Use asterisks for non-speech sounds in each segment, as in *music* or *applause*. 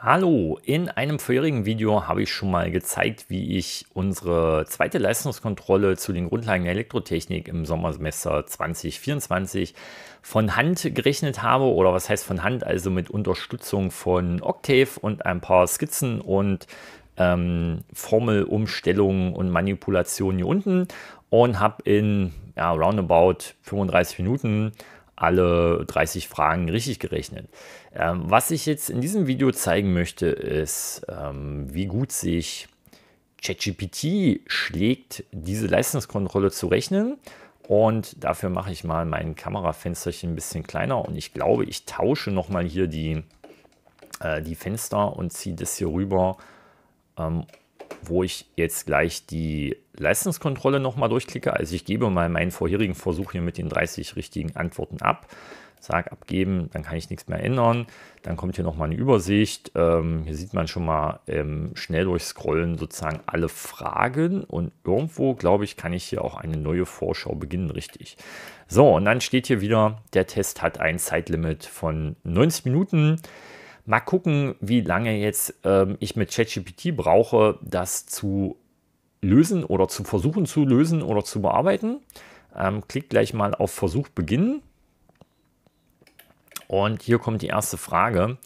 Hallo, in einem vorherigen Video habe ich schon mal gezeigt, wie ich unsere zweite Leistungskontrolle zu den Grundlagen der Elektrotechnik im Sommersemester 2024 von Hand gerechnet habe oder was heißt von Hand, also mit Unterstützung von Octave und ein paar Skizzen und ähm, Formelumstellungen und Manipulationen hier unten und habe in ja, roundabout 35 Minuten alle 30 Fragen richtig gerechnet. Ähm, was ich jetzt in diesem Video zeigen möchte, ist, ähm, wie gut sich ChatGPT schlägt, diese Leistungskontrolle zu rechnen. Und dafür mache ich mal mein Kamerafensterchen ein bisschen kleiner und ich glaube, ich tausche nochmal hier die, äh, die Fenster und ziehe das hier rüber, ähm, wo ich jetzt gleich die Leistungskontrolle nochmal durchklicke. Also ich gebe mal meinen vorherigen Versuch hier mit den 30 richtigen Antworten ab. Sag abgeben, dann kann ich nichts mehr ändern. Dann kommt hier nochmal eine Übersicht. Ähm, hier sieht man schon mal ähm, schnell durchscrollen sozusagen alle Fragen und irgendwo, glaube ich, kann ich hier auch eine neue Vorschau beginnen, richtig. So, und dann steht hier wieder, der Test hat ein Zeitlimit von 90 Minuten. Mal gucken, wie lange jetzt ähm, ich mit ChatGPT brauche, das zu lösen oder zu versuchen zu lösen oder zu bearbeiten. Ähm, klickt gleich mal auf Versuch beginnen. Und hier kommt die erste Frage.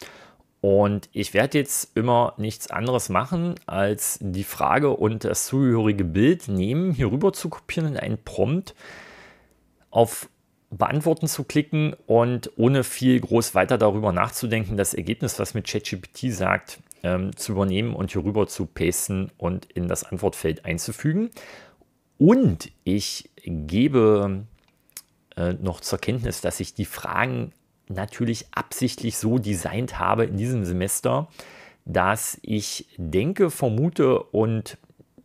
Und ich werde jetzt immer nichts anderes machen, als die Frage und das zugehörige Bild nehmen, hier rüber zu kopieren in einen Prompt, auf Beantworten zu klicken und ohne viel groß weiter darüber nachzudenken, das Ergebnis, was mit ChatGPT sagt, ähm, zu übernehmen und hier rüber zu pasten und in das Antwortfeld einzufügen. Und ich gebe äh, noch zur Kenntnis, dass ich die Fragen natürlich absichtlich so designt habe in diesem Semester, dass ich denke, vermute und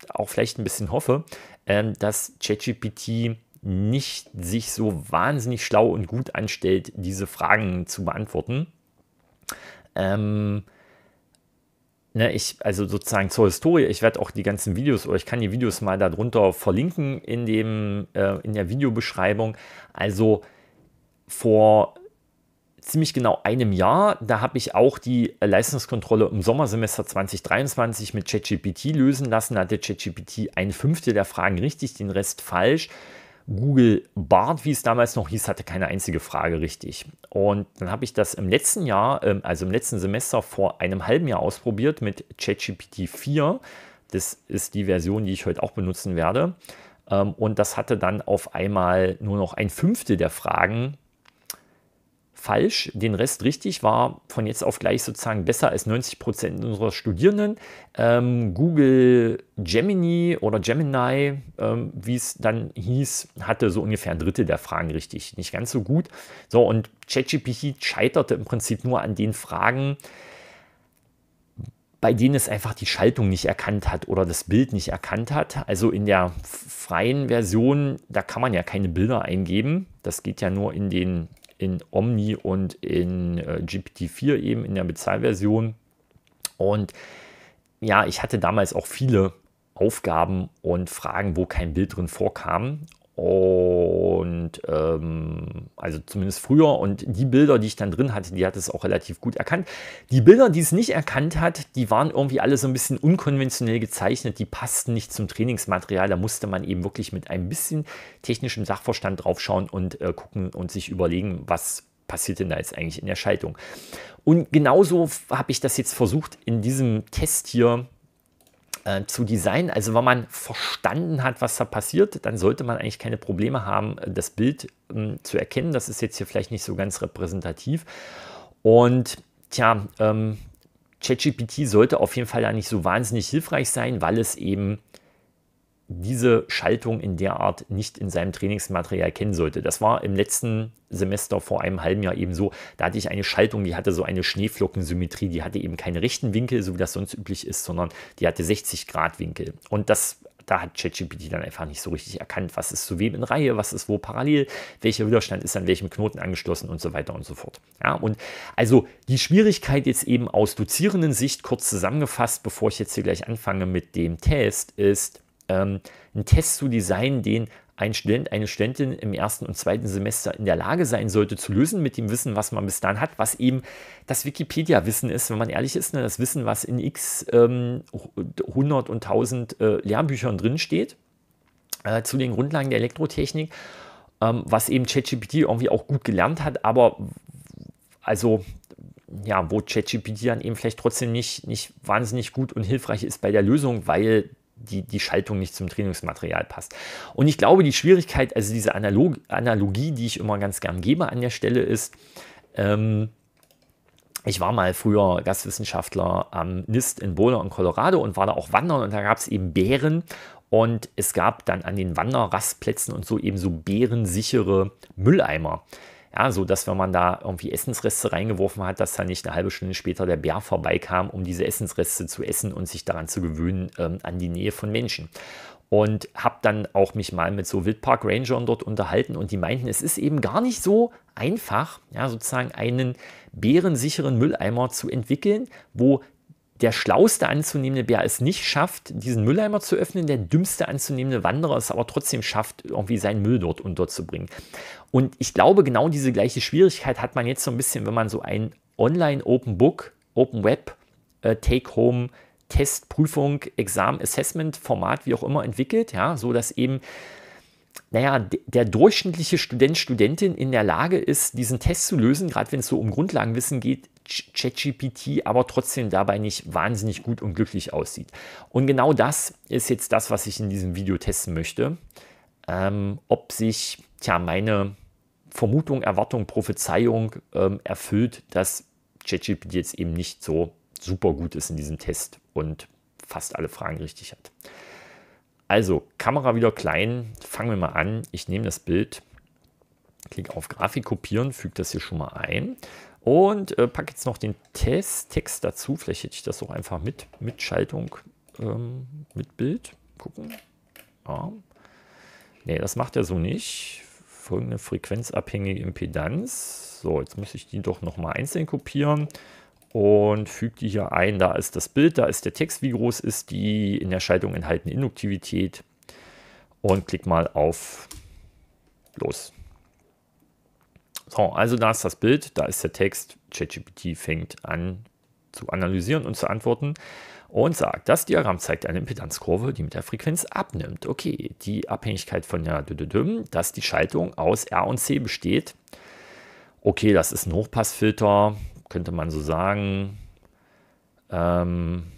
auch vielleicht ein bisschen hoffe, äh, dass ChatGPT nicht sich so wahnsinnig schlau und gut anstellt, diese Fragen zu beantworten. Ähm, ne, ich, also sozusagen zur Historie, ich werde auch die ganzen Videos oder ich kann die Videos mal darunter verlinken in, dem, äh, in der Videobeschreibung. Also vor ziemlich genau einem Jahr, da habe ich auch die Leistungskontrolle im Sommersemester 2023 mit ChatGPT lösen lassen. Da hatte ChatGPT ein Fünftel der Fragen richtig, den Rest falsch. Google Bart, wie es damals noch hieß, hatte keine einzige Frage richtig. Und dann habe ich das im letzten Jahr, ähm, also im letzten Semester vor einem halben Jahr ausprobiert mit ChatGPT 4. Das ist die Version, die ich heute auch benutzen werde. Ähm, und das hatte dann auf einmal nur noch ein Fünftel der Fragen falsch, den Rest richtig, war von jetzt auf gleich sozusagen besser als 90 Prozent unserer Studierenden. Ähm, Google Gemini oder Gemini, ähm, wie es dann hieß, hatte so ungefähr ein Drittel der Fragen richtig. Nicht ganz so gut. So, und ChatGPT scheiterte im Prinzip nur an den Fragen, bei denen es einfach die Schaltung nicht erkannt hat oder das Bild nicht erkannt hat. Also in der freien Version, da kann man ja keine Bilder eingeben. Das geht ja nur in den in Omni und in äh, GPT-4 eben in der Bezahlversion. Und ja, ich hatte damals auch viele Aufgaben und Fragen, wo kein Bild drin vorkam. Und ähm, also zumindest früher. Und die Bilder, die ich dann drin hatte, die hat es auch relativ gut erkannt. Die Bilder, die es nicht erkannt hat, die waren irgendwie alle so ein bisschen unkonventionell gezeichnet. Die passten nicht zum Trainingsmaterial. Da musste man eben wirklich mit ein bisschen technischem Sachverstand draufschauen und äh, gucken und sich überlegen, was passiert denn da jetzt eigentlich in der Schaltung. Und genauso habe ich das jetzt versucht, in diesem Test hier äh, zu designen. Also wenn man verstanden hat, was da passiert, dann sollte man eigentlich keine Probleme haben, das Bild ähm, zu erkennen. Das ist jetzt hier vielleicht nicht so ganz repräsentativ. Und tja, ähm, ChatGPT sollte auf jeden Fall da nicht so wahnsinnig hilfreich sein, weil es eben diese Schaltung in der Art nicht in seinem Trainingsmaterial kennen sollte. Das war im letzten Semester vor einem halben Jahr eben so. Da hatte ich eine Schaltung, die hatte so eine Schneeflockensymmetrie, die hatte eben keinen rechten Winkel, so wie das sonst üblich ist, sondern die hatte 60 Grad Winkel. Und das da hat ChatGPT dann einfach nicht so richtig erkannt, was ist zu wem in Reihe, was ist wo parallel, welcher Widerstand ist an welchem Knoten angeschlossen und so weiter und so fort. Ja, und also die Schwierigkeit jetzt eben aus dozierenden Sicht kurz zusammengefasst, bevor ich jetzt hier gleich anfange mit dem Test, ist, ähm, einen Test zu designen, den ein Student, eine Studentin im ersten und zweiten Semester in der Lage sein sollte zu lösen mit dem Wissen, was man bis dann hat, was eben das Wikipedia-Wissen ist, wenn man ehrlich ist, ne, das Wissen, was in x ähm, 100 und 1000 äh, Lehrbüchern drinsteht, äh, zu den Grundlagen der Elektrotechnik, ähm, was eben ChatGPT irgendwie auch gut gelernt hat, aber also ja, wo ChatGPT dann eben vielleicht trotzdem nicht, nicht wahnsinnig gut und hilfreich ist bei der Lösung, weil die, die Schaltung nicht zum Trainingsmaterial passt. Und ich glaube, die Schwierigkeit, also diese Analog Analogie, die ich immer ganz gern gebe an der Stelle, ist, ähm, ich war mal früher Gastwissenschaftler am NIST in Boulder in Colorado und war da auch wandern und da gab es eben Bären und es gab dann an den Wanderrastplätzen und so eben so bärensichere Mülleimer. Ja, so dass wenn man da irgendwie Essensreste reingeworfen hat, dass dann nicht eine halbe Stunde später der Bär vorbeikam, um diese Essensreste zu essen und sich daran zu gewöhnen ähm, an die Nähe von Menschen und habe dann auch mich mal mit so Wildpark Rangern dort unterhalten und die meinten, es ist eben gar nicht so einfach, ja, sozusagen einen bärensicheren Mülleimer zu entwickeln, wo der schlauste anzunehmende Bär es nicht schafft, diesen Mülleimer zu öffnen, der dümmste anzunehmende Wanderer es aber trotzdem schafft, irgendwie seinen Müll dort unterzubringen. Und ich glaube, genau diese gleiche Schwierigkeit hat man jetzt so ein bisschen, wenn man so ein Online Open Book, Open Web, äh, Take Home, Test, Prüfung, Examen, Assessment, Format, wie auch immer entwickelt, ja, so dass eben naja, der durchschnittliche Student, Studentin in der Lage ist, diesen Test zu lösen, gerade wenn es so um Grundlagenwissen geht, ChatGPT aber trotzdem dabei nicht wahnsinnig gut und glücklich aussieht. Und genau das ist jetzt das, was ich in diesem Video testen möchte. Ähm, ob sich tja, meine Vermutung, Erwartung, Prophezeiung ähm, erfüllt, dass ChatGPT jetzt eben nicht so super gut ist in diesem Test und fast alle Fragen richtig hat. Also, Kamera wieder klein. Fangen wir mal an. Ich nehme das Bild, klicke auf Grafik kopieren, füge das hier schon mal ein und äh, packe jetzt noch den Test Text dazu. Vielleicht hätte ich das auch einfach mit, mit Schaltung, ähm, mit Bild. Gucken. Ja. Ne, das macht er so nicht. Folgende frequenzabhängige Impedanz. So, jetzt muss ich die doch nochmal einzeln kopieren und fügt die hier ein. Da ist das Bild, da ist der Text, wie groß ist die in der Schaltung enthaltene Induktivität. Und klick mal auf Los. So, also da ist das Bild, da ist der Text. ChatGPT fängt an zu analysieren und zu antworten und sagt, das Diagramm zeigt eine Impedanzkurve, die mit der Frequenz abnimmt. Okay, die Abhängigkeit von der, dass die Schaltung aus R und C besteht. Okay, das ist ein Hochpassfilter, könnte man so sagen. Ähm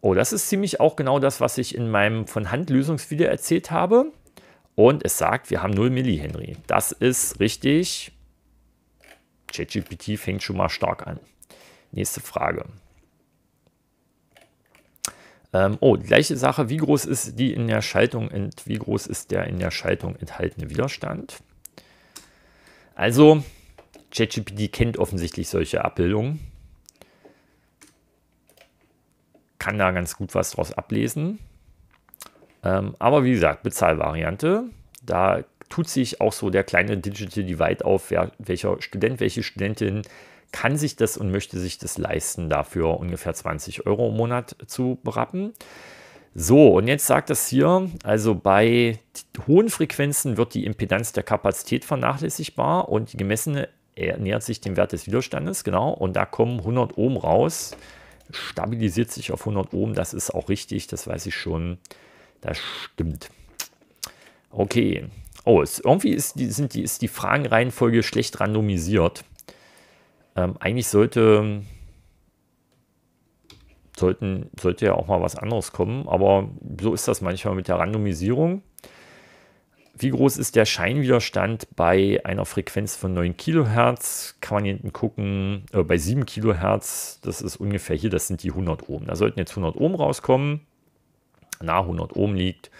oh, das ist ziemlich auch genau das, was ich in meinem von Hand Lösungsvideo erzählt habe. Und es sagt, wir haben 0 Millihenry. Das ist richtig. ChatGPT fängt schon mal stark an. Nächste Frage. Ähm, oh, gleiche Sache. Wie groß ist die in der Schaltung und wie groß ist der in der Schaltung enthaltene Widerstand? Also, ChatGPT kennt offensichtlich solche Abbildungen. Kann da ganz gut was draus ablesen. Ähm, aber wie gesagt, Bezahlvariante. Da tut sich auch so der kleine Digital Divide auf, wer, welcher Student, welche Studentin kann sich das und möchte sich das leisten, dafür ungefähr 20 Euro im Monat zu berappen. So, und jetzt sagt das hier, also bei hohen Frequenzen wird die Impedanz der Kapazität vernachlässigbar und die gemessene er nähert sich dem Wert des Widerstandes, genau, und da kommen 100 Ohm raus, stabilisiert sich auf 100 Ohm, das ist auch richtig, das weiß ich schon, das stimmt. Okay, oh, es, irgendwie ist die, sind die, ist die Fragenreihenfolge schlecht randomisiert. Ähm, eigentlich sollte, sollten, sollte ja auch mal was anderes kommen, aber so ist das manchmal mit der Randomisierung wie groß ist der Scheinwiderstand bei einer Frequenz von 9 Kilohertz? Kann man hier hinten gucken, äh, bei 7 Kilohertz, das ist ungefähr hier, das sind die 100 Ohm. Da sollten jetzt 100 Ohm rauskommen. Na, 100 Ohm liegt.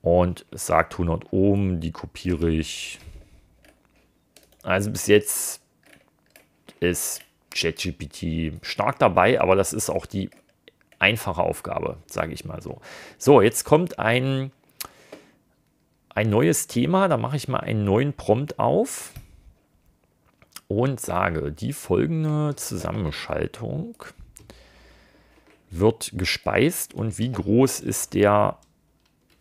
Und es sagt 100 Ohm, die kopiere ich. Also bis jetzt ist ChatGPT stark dabei, aber das ist auch die einfache Aufgabe, sage ich mal so. So, jetzt kommt ein ein neues Thema. Da mache ich mal einen neuen Prompt auf und sage, die folgende Zusammenschaltung wird gespeist und wie groß ist der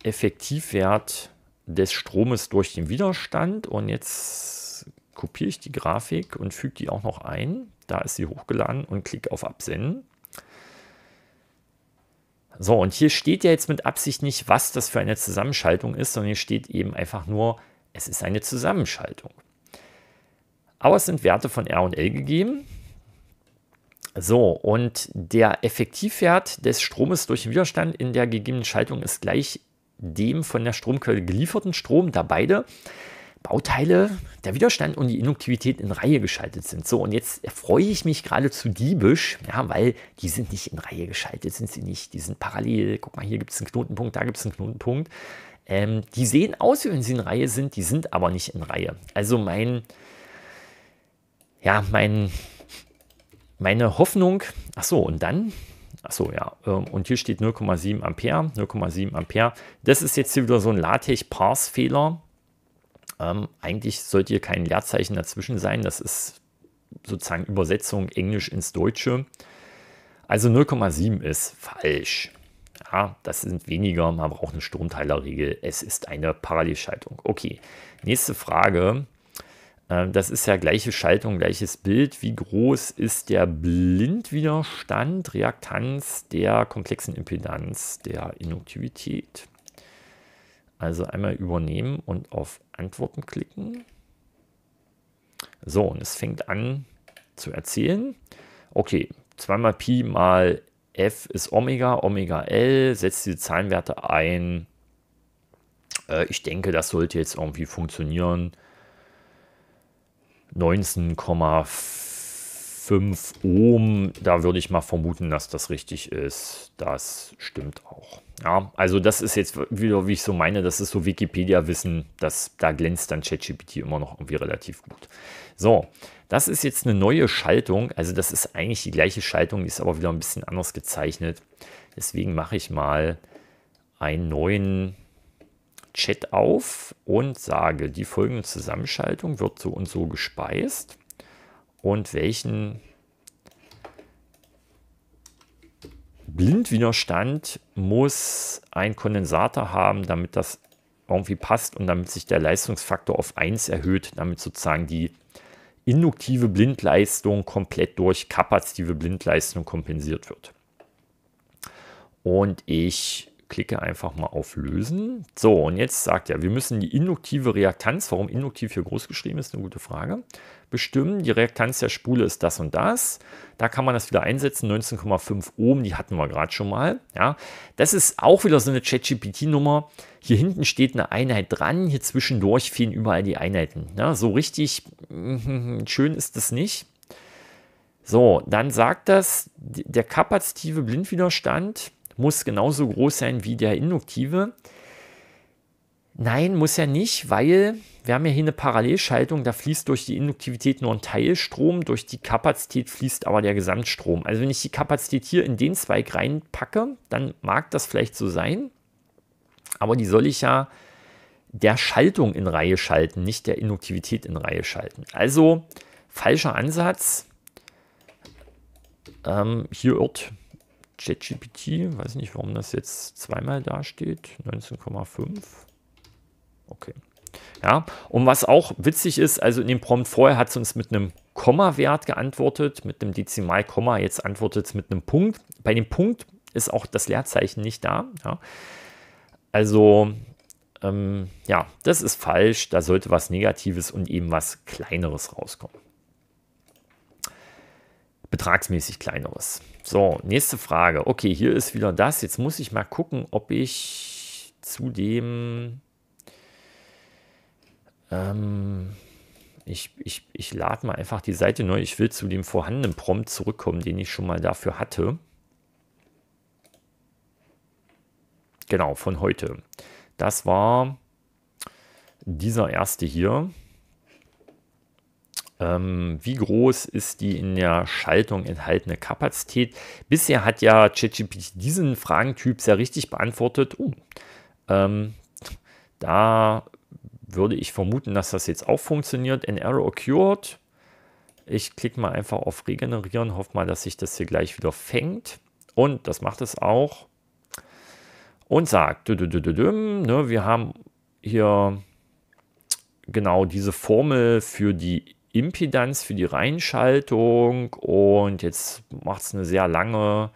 Effektivwert des Stromes durch den Widerstand. Und jetzt kopiere ich die Grafik und füge die auch noch ein. Da ist sie hochgeladen und klicke auf Absenden. So, und hier steht ja jetzt mit Absicht nicht, was das für eine Zusammenschaltung ist, sondern hier steht eben einfach nur, es ist eine Zusammenschaltung. Aber es sind Werte von R und L gegeben. So, und der Effektivwert des Stromes durch den Widerstand in der gegebenen Schaltung ist gleich dem von der Stromquelle gelieferten Strom, da beide Bauteile, der Widerstand und die Induktivität in Reihe geschaltet sind. So, und jetzt freue ich mich geradezu diebisch, ja, weil die sind nicht in Reihe geschaltet, sind sie nicht, die sind parallel. Guck mal, hier gibt es einen Knotenpunkt, da gibt es einen Knotenpunkt. Ähm, die sehen aus, wie wenn sie in Reihe sind, die sind aber nicht in Reihe. Also mein, ja, mein, meine Hoffnung, ach so, und dann ach so, ja. Ähm, und hier steht 0,7 Ampere, 0,7 Ampere. Das ist jetzt hier wieder so ein LaTeX-Parse-Fehler. Ähm, eigentlich sollte hier kein Leerzeichen dazwischen sein. Das ist sozusagen Übersetzung Englisch ins Deutsche. Also 0,7 ist falsch. Ja, das sind weniger. Man braucht eine Sturmteilerregel. Es ist eine Parallelschaltung. Okay, nächste Frage. Äh, das ist ja gleiche Schaltung, gleiches Bild. Wie groß ist der Blindwiderstand, Reaktanz der komplexen Impedanz der Induktivität? Also einmal übernehmen und auf Antworten klicken. So, und es fängt an zu erzählen. Okay, zweimal Pi mal F ist Omega, Omega L, setzt diese Zahlenwerte ein. Äh, ich denke, das sollte jetzt irgendwie funktionieren. 19,5 Ohm, da würde ich mal vermuten, dass das richtig ist. Das stimmt auch. Ja, also das ist jetzt wieder, wie ich so meine, das ist so Wikipedia-Wissen, dass da glänzt dann ChatGPT immer noch irgendwie relativ gut. So, das ist jetzt eine neue Schaltung, also das ist eigentlich die gleiche Schaltung, die ist aber wieder ein bisschen anders gezeichnet. Deswegen mache ich mal einen neuen Chat auf und sage, die folgende Zusammenschaltung wird so und so gespeist und welchen Blindwiderstand muss ein Kondensator haben, damit das irgendwie passt und damit sich der Leistungsfaktor auf 1 erhöht, damit sozusagen die induktive Blindleistung komplett durch kapazitive Blindleistung kompensiert wird. Und ich Klicke einfach mal auf Lösen. So, und jetzt sagt er, wir müssen die induktive Reaktanz, warum induktiv hier groß geschrieben ist, eine gute Frage, bestimmen. Die Reaktanz der Spule ist das und das. Da kann man das wieder einsetzen, 19,5 Ohm, die hatten wir gerade schon mal. Ja, das ist auch wieder so eine ChatGPT-Nummer. Hier hinten steht eine Einheit dran, hier zwischendurch fehlen überall die Einheiten. Ja, so richtig *laughs* schön ist das nicht. So, dann sagt das, der kapazitive Blindwiderstand muss genauso groß sein wie der induktive. Nein, muss ja nicht, weil wir haben ja hier eine Parallelschaltung, da fließt durch die Induktivität nur ein Teilstrom, durch die Kapazität fließt aber der Gesamtstrom. Also wenn ich die Kapazität hier in den Zweig reinpacke, dann mag das vielleicht so sein, aber die soll ich ja der Schaltung in Reihe schalten, nicht der Induktivität in Reihe schalten. Also falscher Ansatz, ähm, hier irrt ChatGPT, weiß nicht, warum das jetzt zweimal da steht, 19,5. Okay. Ja, und was auch witzig ist, also in dem Prompt vorher hat es uns mit einem Komma-Wert geantwortet, mit einem Dezimalkomma, jetzt antwortet es mit einem Punkt. Bei dem Punkt ist auch das Leerzeichen nicht da. Ja. Also, ähm, ja, das ist falsch, da sollte was Negatives und eben was Kleineres rauskommen. Betragsmäßig Kleineres. So, nächste Frage. Okay, hier ist wieder das. Jetzt muss ich mal gucken, ob ich zu dem... Ähm, ich ich, ich lade mal einfach die Seite neu. Ich will zu dem vorhandenen Prompt zurückkommen, den ich schon mal dafür hatte. Genau, von heute. Das war dieser erste hier. Ähm, wie groß ist die in der Schaltung enthaltene Kapazität? Bisher hat ja ChatGPT diesen Fragentyp sehr richtig beantwortet. Uh, ähm, da würde ich vermuten, dass das jetzt auch funktioniert. An error occurred. Ich klicke mal einfach auf Regenerieren, hoffe mal, dass sich das hier gleich wieder fängt. Und das macht es auch. Und sagt, ne, wir haben hier genau diese Formel für die Impedanz für die Reinschaltung und jetzt macht es eine sehr lange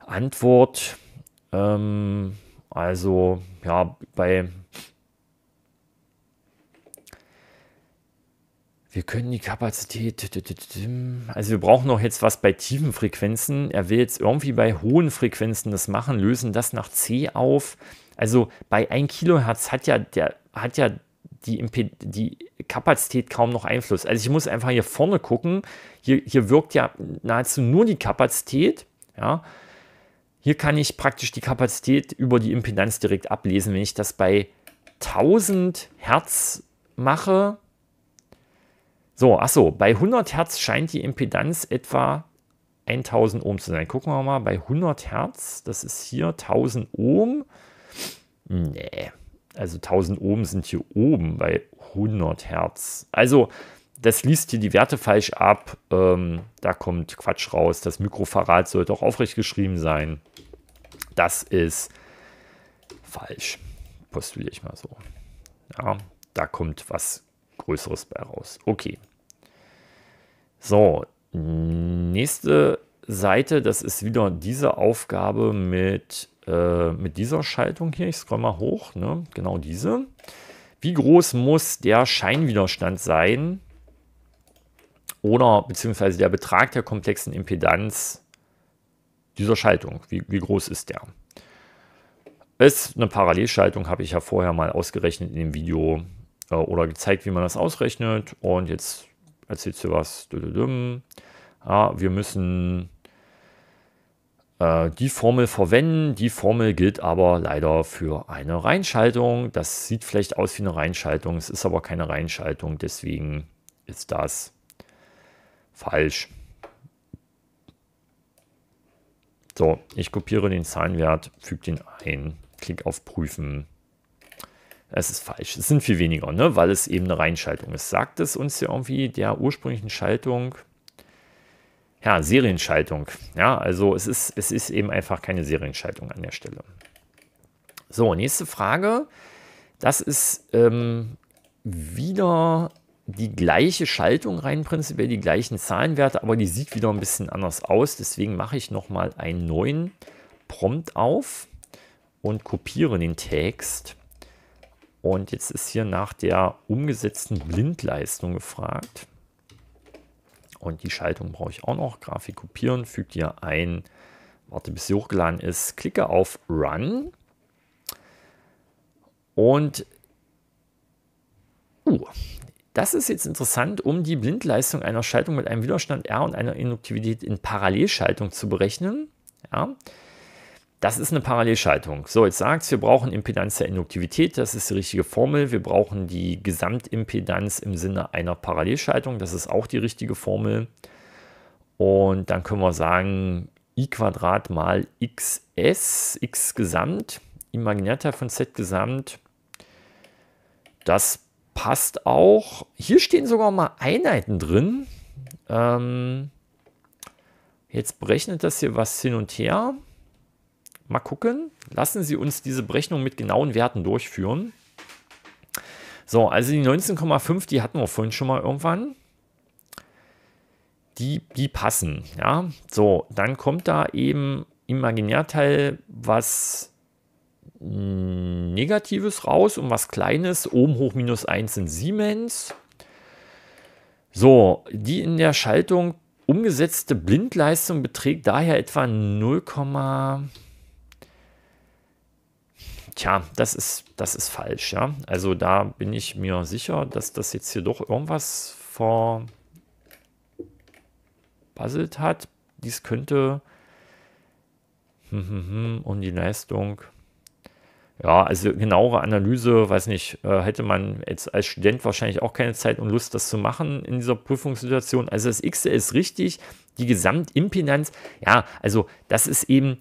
Antwort. Ähm, also ja, bei... Wir können die Kapazität... Also wir brauchen noch jetzt was bei tiefen Frequenzen. Er will jetzt irgendwie bei hohen Frequenzen das machen, lösen das nach C auf. Also bei 1 Kilohertz hat ja der hat ja die, die Kapazität kaum noch Einfluss. Also ich muss einfach hier vorne gucken. Hier, hier wirkt ja nahezu nur die Kapazität. Ja. Hier kann ich praktisch die Kapazität über die Impedanz direkt ablesen. Wenn ich das bei 1000 Hertz mache, so, achso, bei 100 Hertz scheint die Impedanz etwa 1000 Ohm zu sein. Gucken wir mal, bei 100 Hertz, das ist hier 1000 Ohm. Nee, also 1000 Ohm sind hier oben bei 100 Hertz. Also das liest hier die Werte falsch ab. Ähm, da kommt Quatsch raus. Das Mikrofarad sollte auch aufrecht geschrieben sein. Das ist falsch. Postuliere ich mal so. Ja, da kommt was Größeres bei raus. Okay. So, nächste Seite, das ist wieder diese Aufgabe mit, äh, mit dieser Schaltung hier. Ich scroll mal hoch, ne? genau diese. Wie groß muss der Scheinwiderstand sein oder beziehungsweise der Betrag der komplexen Impedanz dieser Schaltung? Wie, wie groß ist der? Ist eine Parallelschaltung, habe ich ja vorher mal ausgerechnet in dem Video äh, oder gezeigt, wie man das ausrechnet. Und jetzt erzählst du was. Ja, wir müssen äh, die Formel verwenden. Die Formel gilt aber leider für eine Reinschaltung. Das sieht vielleicht aus wie eine Reinschaltung, es ist aber keine Reinschaltung, deswegen ist das falsch. So, ich kopiere den Zahlenwert, füge den ein, klicke auf Prüfen. Es ist falsch. Es sind viel weniger, ne? weil es eben eine Reinschaltung ist. Sagt es uns ja irgendwie der ursprünglichen Schaltung ja, Serienschaltung. Ja, also es ist, es ist eben einfach keine Serienschaltung an der Stelle. So, nächste Frage. Das ist ähm, wieder die gleiche Schaltung rein, prinzipiell die gleichen Zahlenwerte, aber die sieht wieder ein bisschen anders aus. Deswegen mache ich nochmal einen neuen Prompt auf und kopiere den Text. Und jetzt ist hier nach der umgesetzten Blindleistung gefragt. Und die Schaltung brauche ich auch noch. Grafik kopieren, füge hier ein. Warte, bis sie hochgeladen ist. Klicke auf Run. Und uh, das ist jetzt interessant, um die Blindleistung einer Schaltung mit einem Widerstand R und einer Induktivität in Parallelschaltung zu berechnen. Ja. Das ist eine Parallelschaltung. So, jetzt sagt es, wir brauchen Impedanz der Induktivität. Das ist die richtige Formel. Wir brauchen die Gesamtimpedanz im Sinne einer Parallelschaltung. Das ist auch die richtige Formel. Und dann können wir sagen, i Quadrat mal xs, x Gesamt, Imaginärteil von z Gesamt. Das passt auch. Hier stehen sogar mal Einheiten drin. Ähm, jetzt berechnet das hier was hin und her mal gucken. Lassen Sie uns diese Berechnung mit genauen Werten durchführen. So, also die 19,5, die hatten wir vorhin schon mal irgendwann. Die, die passen, ja. So, dann kommt da eben Imaginärteil was Negatives raus und was Kleines. Oben hoch minus 1 sind Siemens. So, die in der Schaltung umgesetzte Blindleistung beträgt daher etwa 0,5. Tja, das ist, das ist falsch, ja. Also da bin ich mir sicher, dass das jetzt hier doch irgendwas verpuzzelt hat. Dies könnte hm, hm, hm, und die Leistung. Ja, also genauere Analyse, weiß nicht, äh, hätte man jetzt als Student wahrscheinlich auch keine Zeit und Lust, das zu machen in dieser Prüfungssituation. Also das X ist richtig, die Gesamtimpedanz, ja, also das ist eben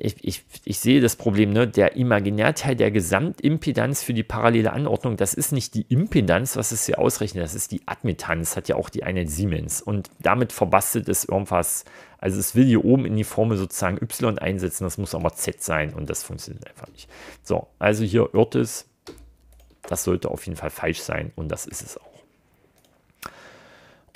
ich, ich, ich sehe das Problem, ne? der Imaginärteil der Gesamtimpedanz für die parallele Anordnung, das ist nicht die Impedanz, was es hier ausrechnet, das ist die Admittanz, hat ja auch die eine Siemens. Und damit verbastet es irgendwas. Also es will hier oben in die Formel sozusagen Y einsetzen, das muss aber Z sein und das funktioniert einfach nicht. So, also hier irrt es, das sollte auf jeden Fall falsch sein und das ist es auch.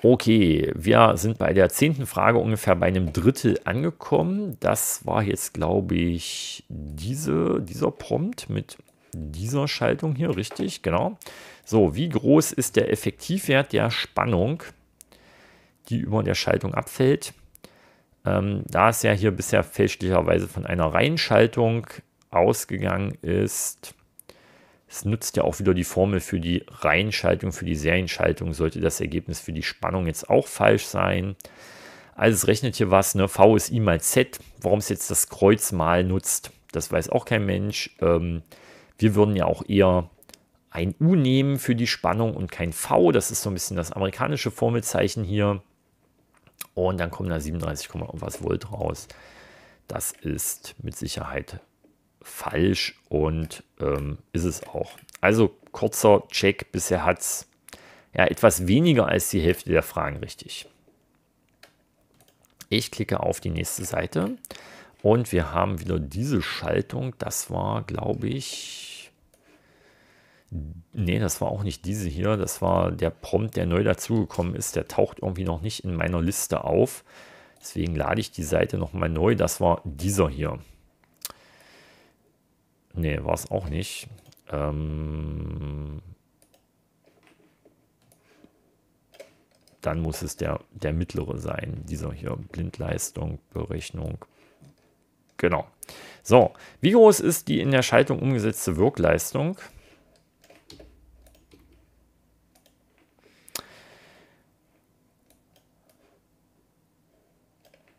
Okay, wir sind bei der zehnten Frage ungefähr bei einem Drittel angekommen. Das war jetzt, glaube ich, diese, dieser Prompt mit dieser Schaltung hier, richtig, genau. So, wie groß ist der Effektivwert der Spannung, die über der Schaltung abfällt? Ähm, da es ja hier bisher fälschlicherweise von einer Reihenschaltung ausgegangen ist, es nützt ja auch wieder die Formel für die Reihenschaltung, für die Serienschaltung, sollte das Ergebnis für die Spannung jetzt auch falsch sein. Also es rechnet hier was, ne? V ist I mal Z. Warum es jetzt das Kreuz mal nutzt, das weiß auch kein Mensch. Ähm, wir würden ja auch eher ein U nehmen für die Spannung und kein V. Das ist so ein bisschen das amerikanische Formelzeichen hier. Und dann kommen da 37, irgendwas Volt raus. Das ist mit Sicherheit falsch und ähm, ist es auch. Also kurzer Check, bisher hat es ja, etwas weniger als die Hälfte der Fragen richtig. Ich klicke auf die nächste Seite und wir haben wieder diese Schaltung. Das war, glaube ich, nee, das war auch nicht diese hier. Das war der Prompt, der neu dazugekommen ist. Der taucht irgendwie noch nicht in meiner Liste auf. Deswegen lade ich die Seite nochmal neu. Das war dieser hier. Nee, war es auch nicht. Ähm, dann muss es der, der mittlere sein, dieser hier Blindleistung, Berechnung. Genau. So, wie groß ist die in der Schaltung umgesetzte Wirkleistung?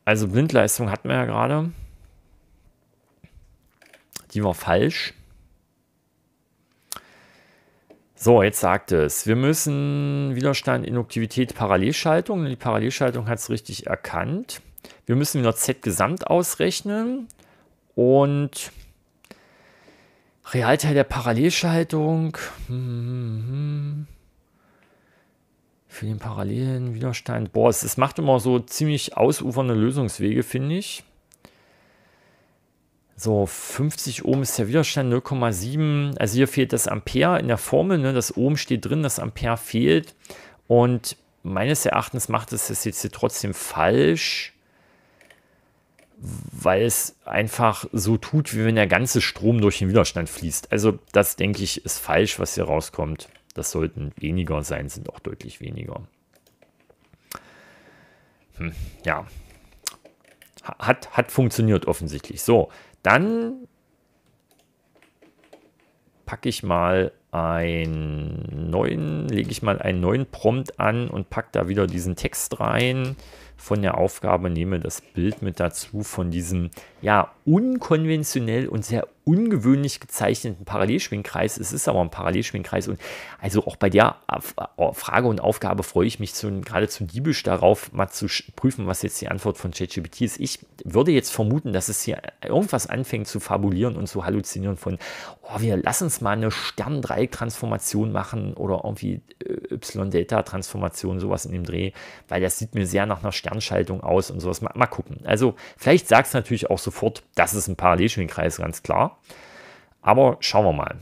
Also Blindleistung hatten wir ja gerade. Die war falsch. So, jetzt sagt es, wir müssen Widerstand, Induktivität, Parallelschaltung. Die Parallelschaltung hat es richtig erkannt. Wir müssen wieder Z gesamt ausrechnen und Realteil der Parallelschaltung. Hm, hm, hm. für den parallelen Widerstand. Boah, es, es macht immer so ziemlich ausufernde Lösungswege, finde ich. So, 50 Ohm ist der Widerstand, 0,7. Also hier fehlt das Ampere in der Formel. Ne? Das Ohm steht drin, das Ampere fehlt. Und meines Erachtens macht es das jetzt hier trotzdem falsch, weil es einfach so tut, wie wenn der ganze Strom durch den Widerstand fließt. Also das, denke ich, ist falsch, was hier rauskommt. Das sollten weniger sein, sind auch deutlich weniger. Hm, ja, hat, hat funktioniert offensichtlich. So, dann packe ich mal einen neuen, lege ich mal einen neuen Prompt an und packe da wieder diesen Text rein von der Aufgabe, nehme das Bild mit dazu von diesem ja unkonventionell und sehr ungewöhnlich gezeichneten Parallelschwingkreis. Es ist aber ein Parallelschwingkreis und also auch bei der äh, Frage und Aufgabe freue ich mich zu, geradezu diebisch darauf, mal zu prüfen, was jetzt die Antwort von ChatGPT ist. Ich würde jetzt vermuten, dass es hier irgendwas anfängt zu fabulieren und zu halluzinieren von, oh, wir lassen uns mal eine stern transformation machen oder irgendwie äh, Y-Delta-Transformation, sowas in dem Dreh, weil das sieht mir sehr nach einer Sternschaltung aus und sowas. Mal, mal gucken. Also vielleicht sagst du natürlich auch sofort, das ist ein Parallelschwingkreis, ganz klar. Aber schauen wir mal.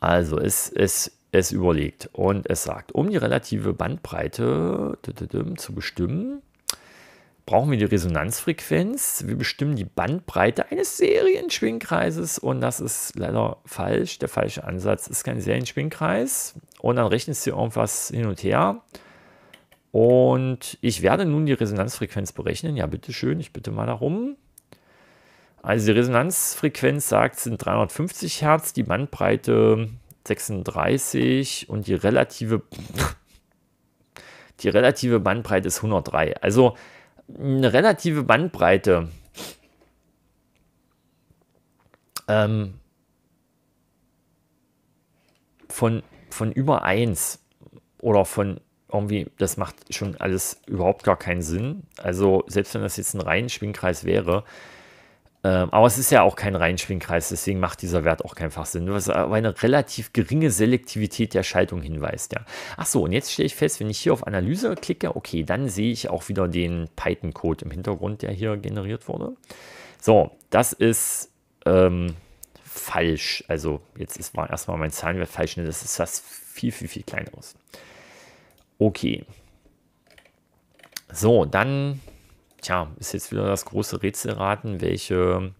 Also es, es, es überlegt und es sagt, um die relative Bandbreite zu bestimmen, brauchen wir die Resonanzfrequenz. Wir bestimmen die Bandbreite eines Serienschwingkreises und das ist leider falsch. Der falsche Ansatz ist kein Serienschwingkreis. Und dann rechnest du irgendwas hin und her. Und ich werde nun die Resonanzfrequenz berechnen. Ja, bitteschön, ich bitte mal darum. Also die Resonanzfrequenz sagt, sind 350 Hertz, die Bandbreite 36 und die relative, die relative Bandbreite ist 103. Also eine relative Bandbreite. Ähm, von, von über 1 oder von irgendwie, das macht schon alles überhaupt gar keinen Sinn. Also selbst wenn das jetzt ein reinen Schwingkreis wäre, ähm, aber es ist ja auch kein Reinschwingkreis, deswegen macht dieser Wert auch keinen Sinn, was aber eine relativ geringe Selektivität der Schaltung hinweist. Ja. Achso, und jetzt stelle ich fest, wenn ich hier auf Analyse klicke, okay, dann sehe ich auch wieder den Python-Code im Hintergrund, der hier generiert wurde. So, das ist ähm, falsch. Also jetzt ist mal erstmal mein Zahlenwert falsch, ne, das ist was viel, viel, viel kleineres. Okay. So, dann tja, ist jetzt wieder das große Rätselraten, welche,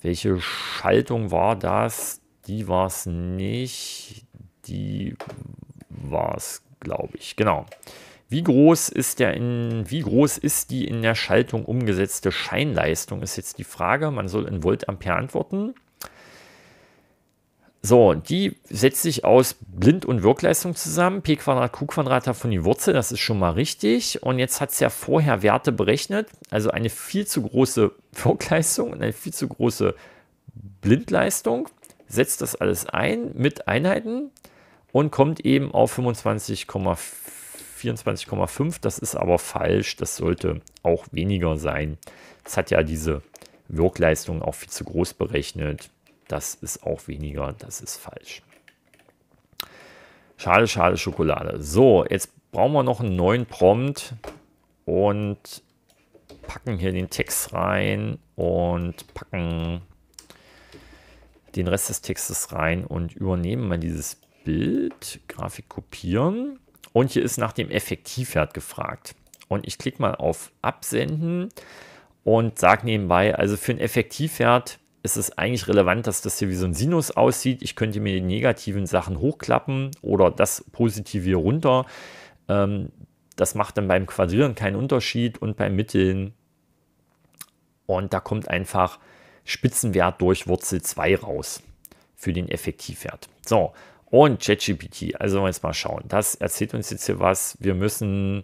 welche Schaltung war das? Die war es nicht, die war es, glaube ich, genau. Wie groß, ist der in, wie groß ist die in der Schaltung umgesetzte Scheinleistung, ist jetzt die Frage. Man soll in Volt Ampere antworten. So, die setzt sich aus Blind- und Wirkleistung zusammen. p Quadrat, q Quadrat davon die Wurzel, das ist schon mal richtig. Und jetzt hat es ja vorher Werte berechnet, also eine viel zu große *laughs* Wirkleistung und eine viel zu große Blindleistung. Setzt das alles ein mit Einheiten und kommt eben auf 25,24,5. Das ist aber falsch, das sollte auch weniger sein. Es hat ja diese Wirkleistung auch viel zu groß berechnet. Das ist auch weniger, das ist falsch. Schade, schade Schokolade. So, jetzt brauchen wir noch einen neuen Prompt und packen hier den Text rein und packen den Rest des Textes rein und übernehmen mal dieses Bild, Grafik kopieren. Und hier ist nach dem Effektivwert gefragt. Und ich klicke mal auf Absenden und sage nebenbei, also für einen Effektivwert ist es eigentlich relevant, dass das hier wie so ein Sinus aussieht. Ich könnte mir die negativen Sachen hochklappen oder das Positive hier runter. Ähm, das macht dann beim Quadrieren keinen Unterschied und beim Mitteln. Und da kommt einfach Spitzenwert durch Wurzel 2 raus für den Effektivwert. So, und ChatGPT, also jetzt mal schauen. Das erzählt uns jetzt hier was. Wir müssen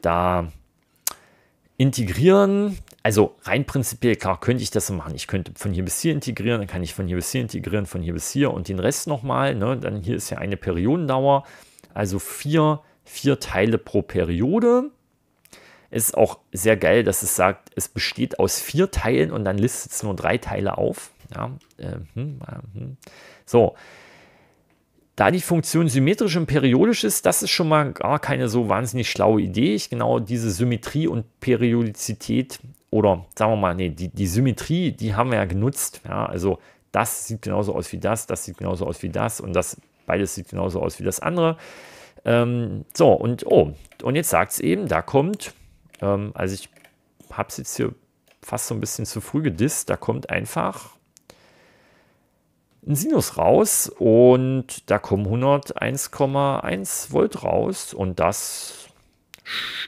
da integrieren also rein prinzipiell, klar, könnte ich das so machen. Ich könnte von hier bis hier integrieren, dann kann ich von hier bis hier integrieren, von hier bis hier und den Rest nochmal. Ne? Dann hier ist ja eine Periodendauer, also vier, vier Teile pro Periode. Ist auch sehr geil, dass es sagt, es besteht aus vier Teilen und dann listet es nur drei Teile auf. Ja, äh, hm, äh, hm. So, da die Funktion symmetrisch und periodisch ist, das ist schon mal gar keine so wahnsinnig schlaue Idee. Ich genau diese Symmetrie und Periodizität oder sagen wir mal, nee, die, die Symmetrie, die haben wir ja genutzt. Ja? Also das sieht genauso aus wie das, das sieht genauso aus wie das und das beides sieht genauso aus wie das andere. Ähm, so, und oh, und jetzt sagt es eben, da kommt, ähm, also ich habe es jetzt hier fast so ein bisschen zu früh gedisst, da kommt einfach ein Sinus raus und da kommen 101,1 Volt raus und das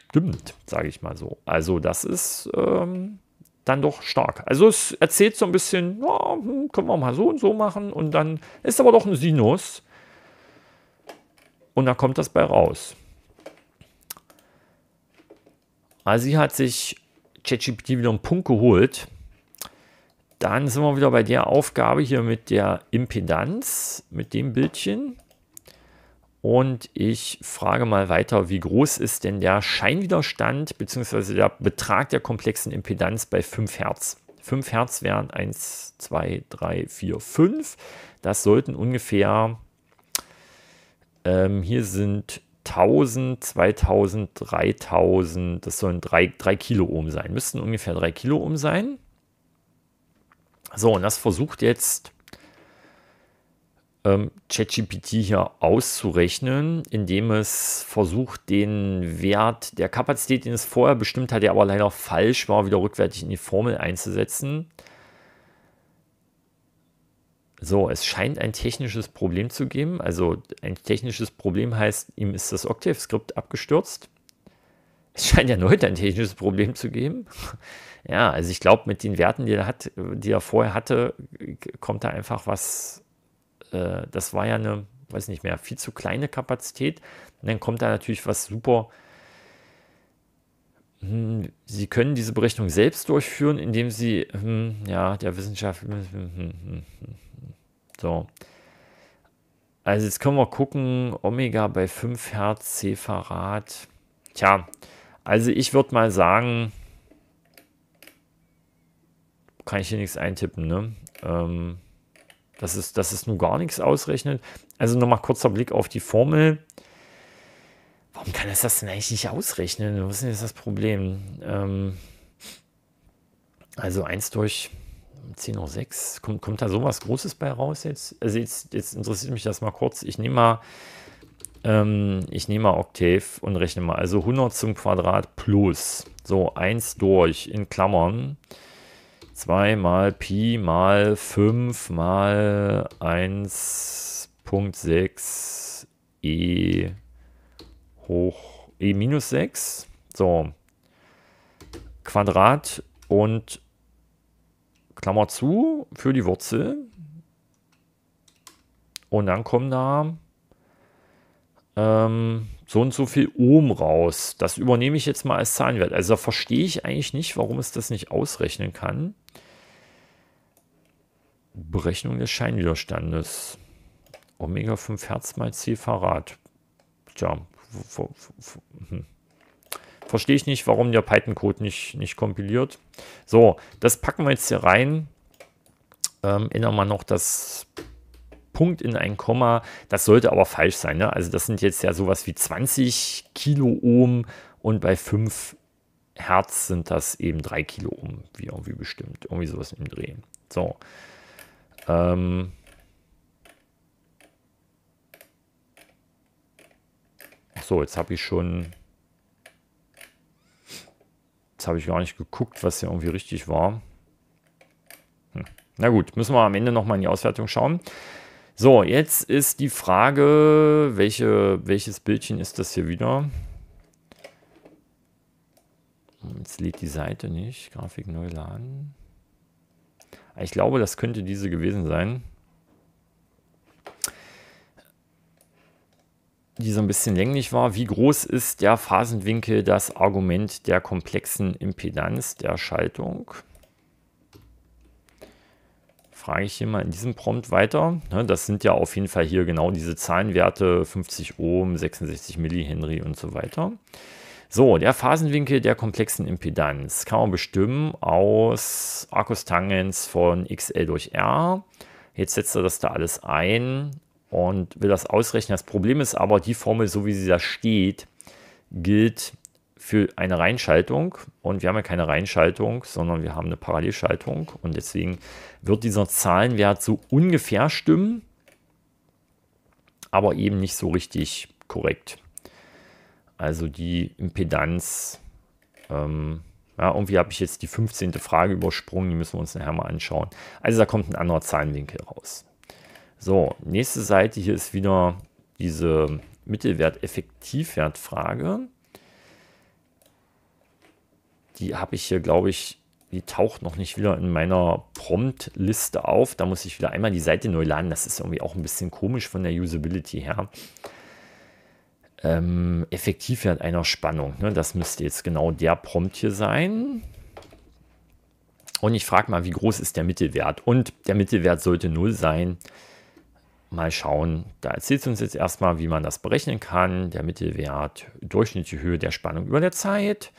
stimmt, sage ich mal so. Also das ist ähm, dann doch stark. Also es erzählt so ein bisschen, ja, hm, können wir mal so und so machen und dann ist aber doch ein Sinus und da kommt das bei raus. Also sie hat sich ChatGPT wieder einen Punkt geholt. Dann sind wir wieder bei der Aufgabe hier mit der Impedanz, mit dem Bildchen. Und ich frage mal weiter, wie groß ist denn der Scheinwiderstand bzw. der Betrag der komplexen Impedanz bei 5 Hertz? 5 Hertz wären 1, 2, 3, 4, 5. Das sollten ungefähr, ähm, hier sind 1000, 2000, 3000, das sollen 3, 3 Kilo Ohm sein, müssten ungefähr 3 Kilo Ohm sein. So, und das versucht jetzt ähm, ChatGPT hier auszurechnen, indem es versucht, den Wert der Kapazität, den es vorher bestimmt hat, der aber leider falsch war, wieder rückwärtig in die Formel einzusetzen. So, es scheint ein technisches Problem zu geben. Also ein technisches Problem heißt, ihm ist das Octave-Skript abgestürzt. Es scheint erneut ein technisches Problem zu geben. Ja, also ich glaube, mit den Werten, die er, hat, die er vorher hatte, kommt da einfach was äh, das war ja eine, weiß nicht mehr, viel zu kleine Kapazität. Und dann kommt da natürlich was super. Hm, sie können diese Berechnung selbst durchführen, indem Sie hm, ja, der Wissenschaft. Hm, hm, hm so. Also jetzt können wir gucken, Omega bei 5 Hertz, C Farad. Tja, also ich würde mal sagen, kann ich hier nichts eintippen, ne? Ähm, das ist, das ist nun gar nichts ausrechnet. Also nochmal kurzer Blick auf die Formel. Warum kann es das denn eigentlich nicht ausrechnen? Was ist denn jetzt das Problem? Ähm, also 1 durch 10 hoch 6. Kommt, kommt da sowas Großes bei raus jetzt? Also jetzt, jetzt interessiert mich das mal kurz. Ich nehme mal, ähm, ich mal Octave und rechne mal. Also 100 zum Quadrat plus. So 1 durch in Klammern. 2 mal Pi mal 5 mal 1.6 e hoch e minus 6. So. Quadrat und Klammer zu für die Wurzel. Und dann kommen da ähm, so und so viel Ohm raus. Das übernehme ich jetzt mal als Zahlenwert. Also verstehe ich eigentlich nicht, warum es das nicht ausrechnen kann. Berechnung des Scheinwiderstandes. Omega 5 Hertz mal C Farad. Tja, hm. verstehe ich nicht, warum der Python-Code nicht, nicht kompiliert. So, das packen wir jetzt hier rein. Ähm, ändern wir noch das Punkt in ein Komma. Das sollte aber falsch sein. Ne? Also das sind jetzt ja sowas wie 20 Kiloohm und bei 5 Hertz sind das eben 3 Kiloohm, wie irgendwie bestimmt. Irgendwie sowas im Drehen. So. Ähm. So, jetzt habe ich schon. Jetzt habe ich gar nicht geguckt, was hier irgendwie richtig war. Hm. Na gut, müssen wir am Ende nochmal in die Auswertung schauen. So, jetzt ist die Frage, welche, welches Bildchen ist das hier wieder? Jetzt lädt die Seite nicht. Grafik neu laden. Ah, ich glaube, das könnte diese gewesen sein. die so ein bisschen länglich war. Wie groß ist der Phasenwinkel das Argument der komplexen Impedanz der Schaltung? frage ich hier mal in diesem Prompt weiter. Ne, das sind ja auf jeden Fall hier genau diese Zahlenwerte 50 Ohm, 66 Millihenry und so weiter. So, der Phasenwinkel der komplexen Impedanz kann man bestimmen aus Arkustangens von XL durch R. Jetzt setzt er das da alles ein und will das ausrechnen. Das Problem ist aber, die Formel, so wie sie da steht, gilt für eine Reinschaltung und wir haben ja keine Reinschaltung, sondern wir haben eine Parallelschaltung und deswegen wird dieser Zahlenwert so ungefähr stimmen, aber eben nicht so richtig korrekt. Also die Impedanz, ähm, ja, irgendwie habe ich jetzt die 15. Frage übersprungen, die müssen wir uns nachher mal anschauen. Also da kommt ein anderer Zahlenwinkel raus. So, nächste Seite hier ist wieder diese Mittelwert-Effektivwert-Frage. Die habe ich hier, glaube ich, die taucht noch nicht wieder in meiner Prompt-Liste auf. Da muss ich wieder einmal die Seite neu laden. Das ist irgendwie auch ein bisschen komisch von der Usability her. Ähm, effektiv während einer Spannung. Ne? Das müsste jetzt genau der Prompt hier sein. Und ich frage mal, wie groß ist der Mittelwert? Und der Mittelwert sollte 0 sein. Mal schauen, da erzählt es uns jetzt erstmal, wie man das berechnen kann. Der Mittelwert, durchschnittliche Höhe der Spannung über der Zeit.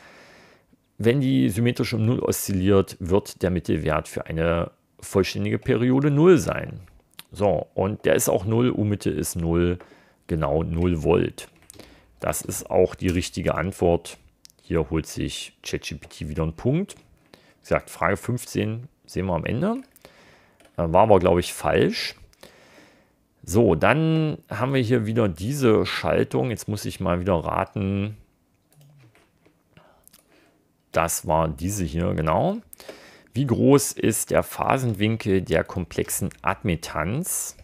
Wenn die symmetrisch um 0 oszilliert, wird der Mittelwert für eine vollständige Periode 0 sein. So, und der ist auch 0, U-Mitte ist 0, genau 0 Volt. Das ist auch die richtige Antwort. Hier holt sich ChatGPT wieder einen Punkt. Wie gesagt, Frage 15 sehen wir am Ende. Äh, war aber, glaube ich, falsch. So, dann haben wir hier wieder diese Schaltung. Jetzt muss ich mal wieder raten, das war diese hier, genau. Wie groß ist der Phasenwinkel der komplexen Admittanz?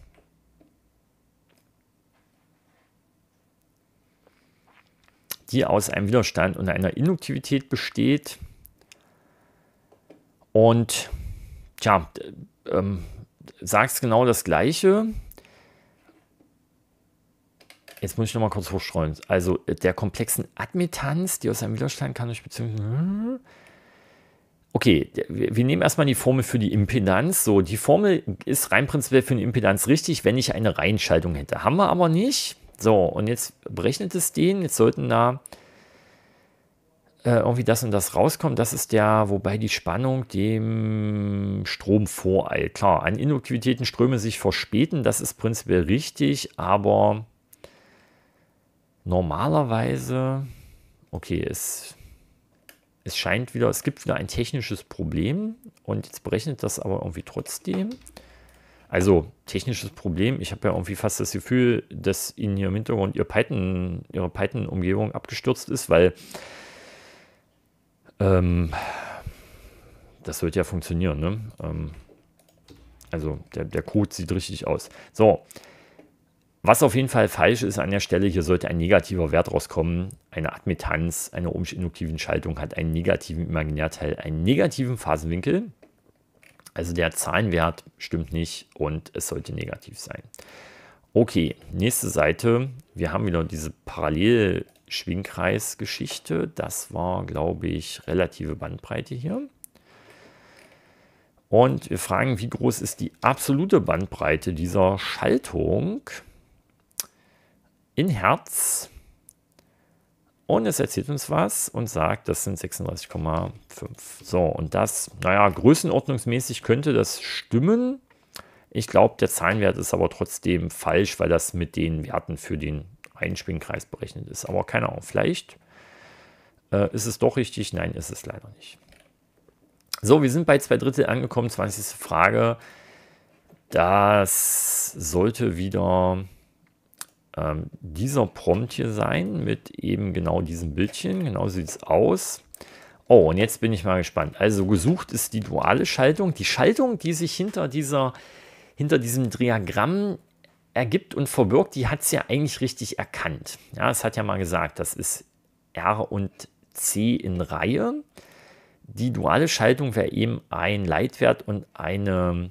die aus einem Widerstand und einer Induktivität besteht. Und tja, ähm, sagst genau das Gleiche. Jetzt muss ich nochmal kurz hochstreuen. Also äh, der komplexen Admittanz, die aus einem Widerstand kann ich beziehungsweise. Hm? Okay, wir nehmen erstmal die Formel für die Impedanz. So, die Formel ist rein prinzipiell für eine Impedanz richtig, wenn ich eine Reihenschaltung hätte. Haben wir aber nicht. So, und jetzt berechnet es den. Jetzt sollten da äh, irgendwie das und das rauskommen. Das ist der, wobei die Spannung dem Strom voreilt. Klar, an Induktivitäten Ströme sich verspäten. Das ist prinzipiell richtig, aber Normalerweise, okay, es, es scheint wieder, es gibt wieder ein technisches Problem und jetzt berechnet das aber irgendwie trotzdem. Also technisches Problem, ich habe ja irgendwie fast das Gefühl, dass Ihnen hier im Hintergrund Ihr Python, Ihre Python-Umgebung abgestürzt ist, weil ähm, das wird ja funktionieren. Ne? Ähm, also der, der Code sieht richtig aus. So, was auf jeden Fall falsch ist an der Stelle, hier sollte ein negativer Wert rauskommen. Eine Admittanz einer ohmisch-induktiven Schaltung hat einen negativen Imaginärteil, einen negativen Phasenwinkel. Also der Zahlenwert stimmt nicht und es sollte negativ sein. Okay, nächste Seite. Wir haben wieder diese Parallelschwingkreis-Geschichte. Das war, glaube ich, relative Bandbreite hier. Und wir fragen, wie groß ist die absolute Bandbreite dieser Schaltung? in Herz. Und es erzählt uns was und sagt, das sind 36,5. So, und das, naja, größenordnungsmäßig könnte das stimmen. Ich glaube, der Zahlenwert ist aber trotzdem falsch, weil das mit den Werten für den Einschwingkreis berechnet ist. Aber keine Ahnung, vielleicht äh, ist es doch richtig. Nein, ist es leider nicht. So, wir sind bei zwei Drittel angekommen. 20. Frage. Das sollte wieder ähm, dieser Prompt hier sein mit eben genau diesem Bildchen. Genau sieht es aus. Oh, und jetzt bin ich mal gespannt. Also gesucht ist die duale Schaltung. Die Schaltung, die sich hinter, dieser, hinter diesem Diagramm ergibt und verbirgt, die hat es ja eigentlich richtig erkannt. Ja, es hat ja mal gesagt, das ist R und C in Reihe. Die duale Schaltung wäre eben ein Leitwert und eine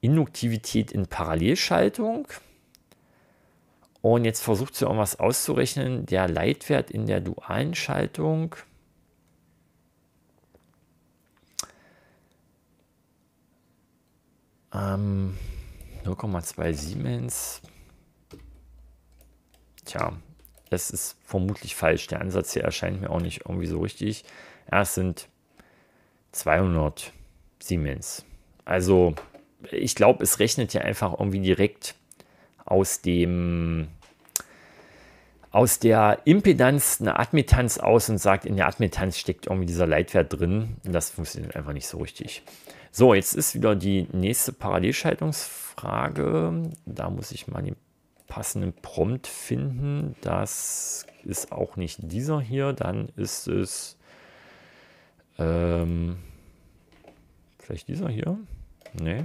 Induktivität in Parallelschaltung. Und jetzt versucht sie irgendwas auszurechnen. Der Leitwert in der dualen Schaltung. Ähm, 0,2 Siemens. Tja, das ist vermutlich falsch. Der Ansatz hier erscheint mir auch nicht irgendwie so richtig. Erst sind 200 Siemens. Also ich glaube, es rechnet ja einfach irgendwie direkt aus dem aus der Impedanz eine Admittanz aus und sagt, in der Admittanz steckt irgendwie dieser Leitwert drin. das funktioniert einfach nicht so richtig. So, jetzt ist wieder die nächste Parallelschaltungsfrage. Da muss ich mal den passenden Prompt finden. Das ist auch nicht dieser hier. Dann ist es ähm, vielleicht dieser hier. Nee.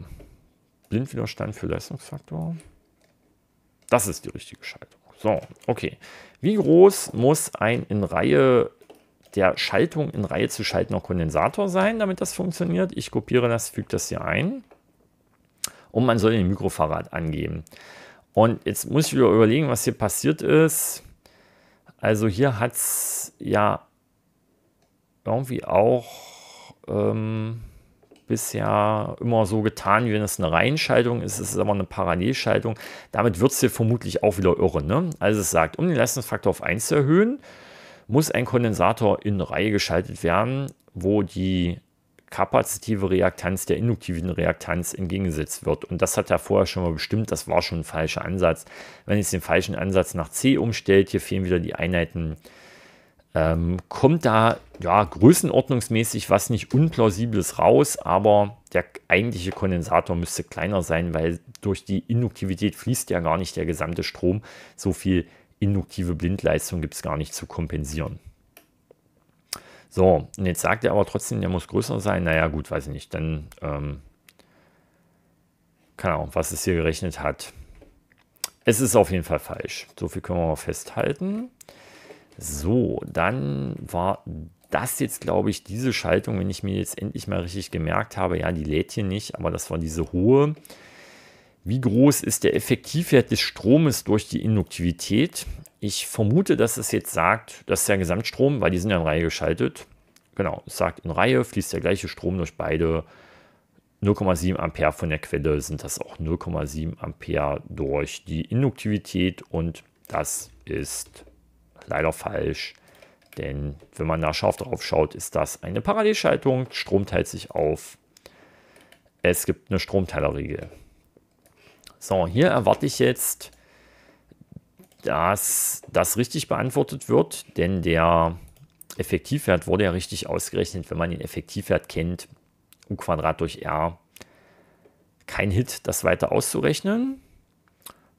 Hm. Blindwiderstand für Leistungsfaktor. Das ist die richtige Schaltung. So, okay. Wie groß muss ein in Reihe der Schaltung in Reihe zu schaltender Kondensator sein, damit das funktioniert? Ich kopiere das, füge das hier ein. Und man soll den Mikrofarad angeben. Und jetzt muss ich wieder überlegen, was hier passiert ist. Also hier hat es ja irgendwie auch... Ähm, bisher immer so getan, wie wenn es eine Reihenschaltung ist. Es ist aber eine Parallelschaltung. Damit wird es hier vermutlich auch wieder irre. Ne? Also es sagt, um den Leistungsfaktor auf 1 zu erhöhen, muss ein Kondensator in Reihe geschaltet werden, wo die kapazitive Reaktanz der induktiven Reaktanz entgegengesetzt wird. Und das hat er vorher schon mal bestimmt, das war schon ein falscher Ansatz. Wenn es den falschen Ansatz nach C umstellt, hier fehlen wieder die Einheiten ähm, kommt da ja größenordnungsmäßig was nicht Unplausibles raus, aber der eigentliche Kondensator müsste kleiner sein, weil durch die Induktivität fließt ja gar nicht der gesamte Strom. So viel induktive Blindleistung gibt es gar nicht zu kompensieren. So, und jetzt sagt er aber trotzdem, der muss größer sein. Naja, gut, weiß ich nicht. Dann, ähm, keine Ahnung, was es hier gerechnet hat. Es ist auf jeden Fall falsch. So viel können wir mal festhalten. So, dann war das jetzt, glaube ich, diese Schaltung, wenn ich mir jetzt endlich mal richtig gemerkt habe, ja, die lädt hier nicht, aber das war diese hohe. Wie groß ist der Effektivwert des Stromes durch die Induktivität? Ich vermute, dass es jetzt sagt, dass der Gesamtstrom, weil die sind ja in Reihe geschaltet, genau, es sagt in Reihe fließt der gleiche Strom durch beide 0,7 Ampere von der Quelle sind das auch 0,7 Ampere durch die Induktivität und das ist leider falsch. Denn wenn man da scharf drauf schaut, ist das eine Parallelschaltung. Strom teilt sich auf. Es gibt eine Stromteilerregel. So, hier erwarte ich jetzt, dass das richtig beantwortet wird, denn der Effektivwert wurde ja richtig ausgerechnet. Wenn man den Effektivwert kennt, u Quadrat durch r, kein Hit, das weiter auszurechnen.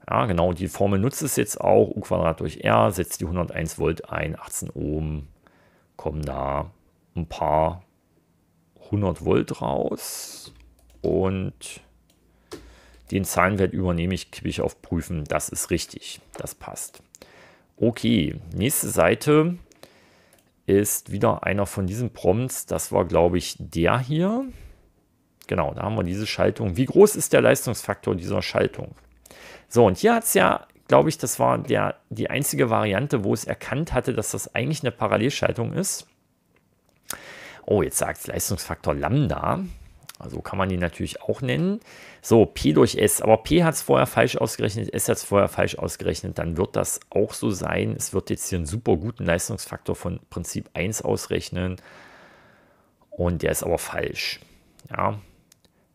Ja, genau, die Formel nutzt es jetzt auch. U durch R setzt die 101 Volt ein, 18 Ohm, kommen da ein paar 100 Volt raus. Und den Zahlenwert übernehme ich, klicke ich auf Prüfen. Das ist richtig, das passt. Okay, nächste Seite ist wieder einer von diesen Prompts. Das war, glaube ich, der hier. Genau, da haben wir diese Schaltung. Wie groß ist der Leistungsfaktor dieser Schaltung? So, und hier hat es ja, glaube ich, das war der, die einzige Variante, wo es erkannt hatte, dass das eigentlich eine Parallelschaltung ist. Oh, jetzt sagt es Leistungsfaktor Lambda. Also kann man die natürlich auch nennen. So, P durch S. Aber P hat es vorher falsch ausgerechnet, S hat es vorher falsch ausgerechnet. Dann wird das auch so sein. Es wird jetzt hier einen super guten Leistungsfaktor von Prinzip 1 ausrechnen. Und der ist aber falsch. Ja.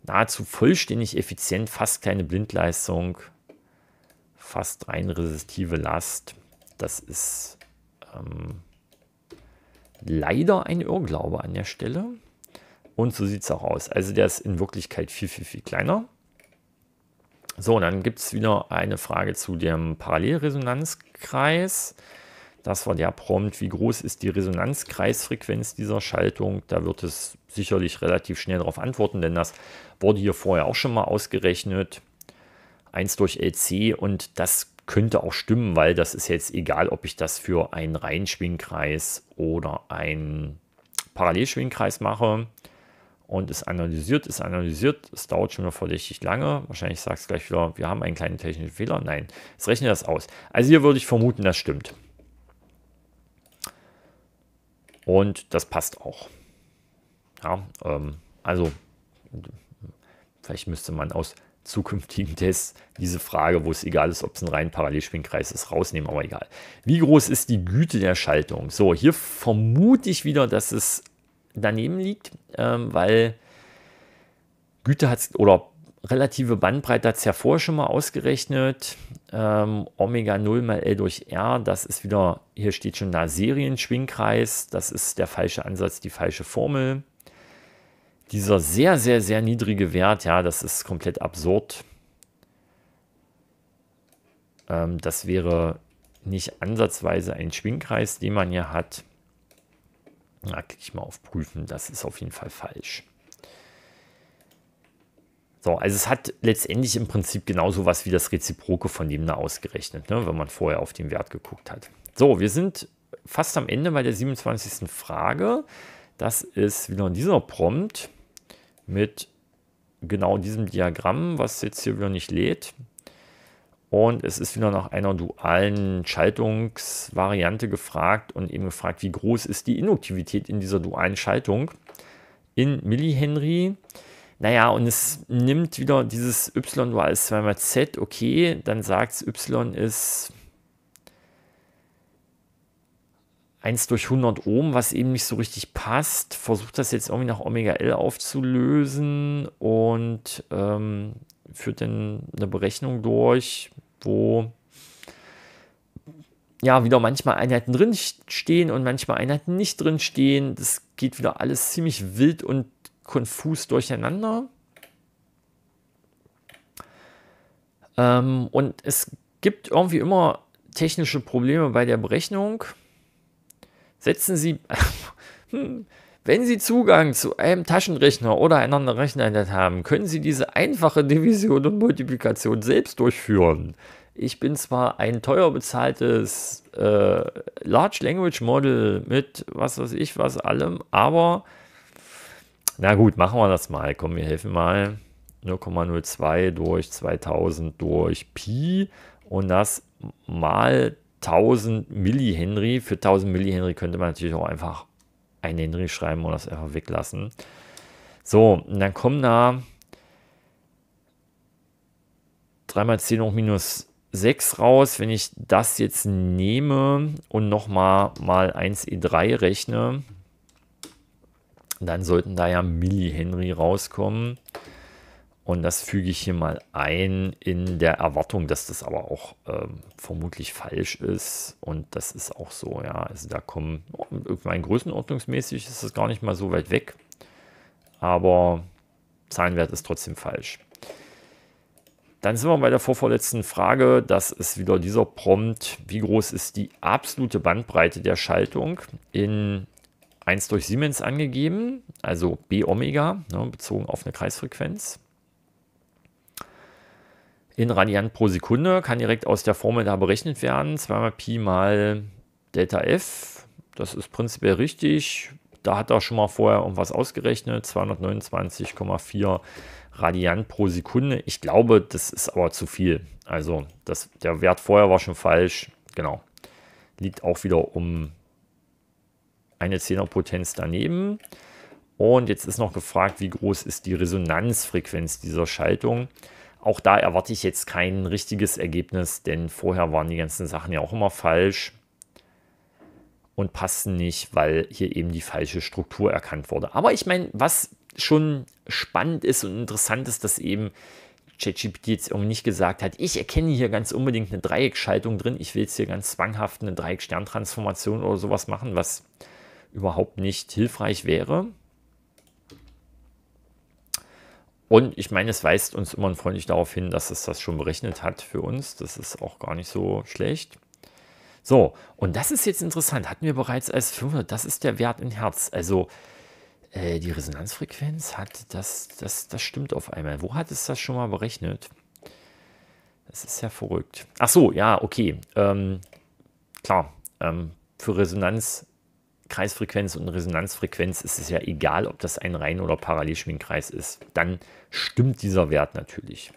Nahezu vollständig effizient, fast keine Blindleistung fast rein resistive Last. Das ist ähm, leider ein Irrglaube an der Stelle. Und so sieht es auch aus. Also der ist in Wirklichkeit viel, viel, viel kleiner. So, dann gibt es wieder eine Frage zu dem Parallelresonanzkreis. Das war der Prompt, wie groß ist die Resonanzkreisfrequenz dieser Schaltung? Da wird es sicherlich relativ schnell darauf antworten, denn das wurde hier vorher auch schon mal ausgerechnet. 1 durch LC und das könnte auch stimmen, weil das ist jetzt egal, ob ich das für einen Reihenschwingkreis oder einen Parallelschwingkreis mache. Und es analysiert, es analysiert, es dauert schon mal verdächtig lange. Wahrscheinlich sagt es gleich wieder, wir haben einen kleinen technischen Fehler. Nein, es rechnet das aus. Also hier würde ich vermuten, das stimmt. Und das passt auch. Ja, ähm, also vielleicht müsste man aus zukünftigen Tests diese Frage, wo es egal ist, ob es ein rein Parallelschwingkreis ist, rausnehmen, aber egal. Wie groß ist die Güte der Schaltung? So, hier vermute ich wieder, dass es daneben liegt, ähm, weil Güte hat oder relative Bandbreite hat es ja vorher schon mal ausgerechnet. Ähm, Omega 0 mal L durch R, das ist wieder, hier steht schon da Serienschwingkreis, das ist der falsche Ansatz, die falsche Formel. Dieser sehr, sehr, sehr niedrige Wert, ja, das ist komplett absurd. Ähm, das wäre nicht ansatzweise ein Schwingkreis, den man hier hat. Da klicke ich mal auf Prüfen, das ist auf jeden Fall falsch. So, also es hat letztendlich im Prinzip genauso was wie das Reziproke von dem da ausgerechnet, ne, wenn man vorher auf den Wert geguckt hat. So, wir sind fast am Ende bei der 27. Frage. Das ist wieder dieser Prompt mit genau diesem Diagramm, was jetzt hier wieder nicht lädt. Und es ist wieder nach einer dualen Schaltungsvariante gefragt und eben gefragt, wie groß ist die Induktivität in dieser dualen Schaltung in Millihenry. Naja, und es nimmt wieder dieses y dual 2 mal z, okay, dann sagt es, y ist 1 durch 100 Ohm, was eben nicht so richtig passt. Versucht das jetzt irgendwie nach Omega L aufzulösen und ähm, führt dann eine Berechnung durch, wo ja wieder manchmal Einheiten drin stehen und manchmal Einheiten nicht drin stehen. Das geht wieder alles ziemlich wild und konfus durcheinander. Ähm, und es gibt irgendwie immer technische Probleme bei der Berechnung. Setzen Sie, *laughs* hm, wenn Sie Zugang zu einem Taschenrechner oder einer Recheneinheit haben, können Sie diese einfache Division und Multiplikation selbst durchführen. Ich bin zwar ein teuer bezahltes äh, Large Language Model mit was weiß ich was allem, aber na gut, machen wir das mal. Komm, wir helfen mal. 0,02 durch 2000 durch Pi und das mal 1000 Millihenry. Für 1000 Millihenry könnte man natürlich auch einfach einen Henry schreiben oder das einfach weglassen. So, und dann kommen da 3 mal 10 hoch minus 6 raus. Wenn ich das jetzt nehme und nochmal mal 1e3 e rechne, dann sollten da ja Millihenry rauskommen. Und das füge ich hier mal ein in der Erwartung, dass das aber auch ähm, vermutlich falsch ist. Und das ist auch so, ja. Also da kommen, oh, mein Größenordnungsmäßig ist das gar nicht mal so weit weg. Aber Zahlenwert ist trotzdem falsch. Dann sind wir bei der vorvorletzten Frage. Das ist wieder dieser Prompt. Wie groß ist die absolute Bandbreite der Schaltung in 1 durch Siemens angegeben, also B Omega, ne, bezogen auf eine Kreisfrequenz? in Radiant pro Sekunde, kann direkt aus der Formel da berechnet werden. 2 mal Pi mal Delta F, das ist prinzipiell richtig. Da hat er schon mal vorher irgendwas ausgerechnet, 229,4 Radiant pro Sekunde. Ich glaube, das ist aber zu viel. Also das, der Wert vorher war schon falsch. Genau. Liegt auch wieder um eine Zehnerpotenz daneben. Und jetzt ist noch gefragt, wie groß ist die Resonanzfrequenz dieser Schaltung. Auch da erwarte ich jetzt kein richtiges Ergebnis, denn vorher waren die ganzen Sachen ja auch immer falsch und passten nicht, weil hier eben die falsche Struktur erkannt wurde. Aber ich meine, was schon spannend ist und interessant ist, dass eben ChatGPT jetzt irgendwie nicht gesagt hat, ich erkenne hier ganz unbedingt eine Dreieckschaltung drin, ich will jetzt hier ganz zwanghaft eine Dreieck-Stern-Transformation oder sowas machen, was überhaupt nicht hilfreich wäre. Und ich meine, es weist uns immer freundlich darauf hin, dass es das schon berechnet hat für uns. Das ist auch gar nicht so schlecht. So, und das ist jetzt interessant. Hatten wir bereits als 500, das ist der Wert in Herz. Also äh, die Resonanzfrequenz hat, das, das, das stimmt auf einmal. Wo hat es das schon mal berechnet? Das ist ja verrückt. Ach so, ja, okay. Ähm, klar, ähm, für Resonanz Kreisfrequenz und Resonanzfrequenz ist es ja egal, ob das ein Reihen- oder Parallelschwingkreis ist. Dann stimmt dieser Wert natürlich.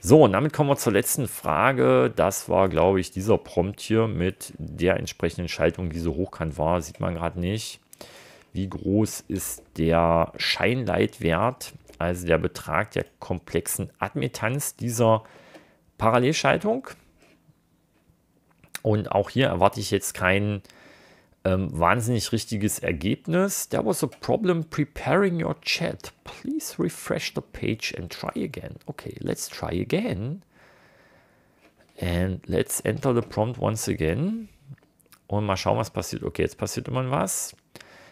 So, und damit kommen wir zur letzten Frage. Das war, glaube ich, dieser Prompt hier mit der entsprechenden Schaltung, die so hochkant war. Sieht man gerade nicht. Wie groß ist der Scheinleitwert, also der Betrag der komplexen Admittanz dieser Parallelschaltung? Und auch hier erwarte ich jetzt keinen ähm, wahnsinnig richtiges Ergebnis. There was a problem preparing your chat. Please refresh the page and try again. Okay, let's try again. And let's enter the prompt once again. Und mal schauen, was passiert. Okay, jetzt passiert immer was.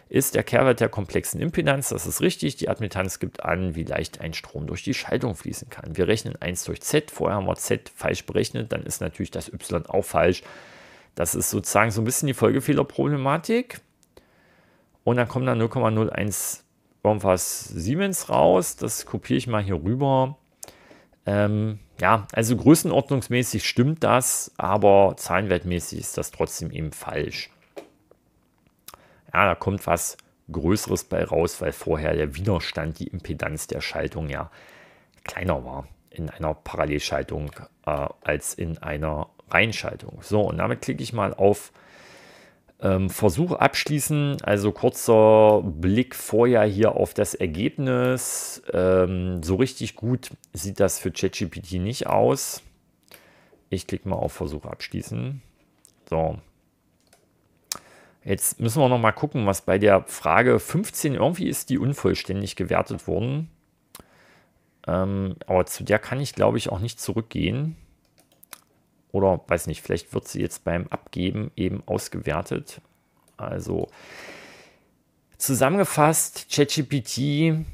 Ist der Kehrwert der komplexen Impedanz, das ist richtig. Die Admittanz gibt an, wie leicht ein Strom durch die Schaltung fließen kann. Wir rechnen 1 durch Z. Vorher haben wir Z falsch berechnet, dann ist natürlich das Y auch falsch. Das ist sozusagen so ein bisschen die Folgefehlerproblematik. Und dann kommt da 0,01 irgendwas Siemens raus. Das kopiere ich mal hier rüber. Ähm, ja, also größenordnungsmäßig stimmt das, aber zahlenwertmäßig ist das trotzdem eben falsch. Ja, da kommt was Größeres bei raus, weil vorher der Widerstand, die Impedanz der Schaltung ja kleiner war in einer Parallelschaltung äh, als in einer Reinschaltung. So, und damit klicke ich mal auf ähm, Versuch abschließen. Also kurzer Blick vorher hier auf das Ergebnis. Ähm, so richtig gut sieht das für ChatGPT nicht aus. Ich klicke mal auf Versuch abschließen. So. Jetzt müssen wir noch mal gucken, was bei der Frage 15 irgendwie ist, die unvollständig gewertet wurden. Ähm, aber zu der kann ich, glaube ich, auch nicht zurückgehen oder weiß nicht, vielleicht wird sie jetzt beim Abgeben eben ausgewertet. Also zusammengefasst, ChatGPT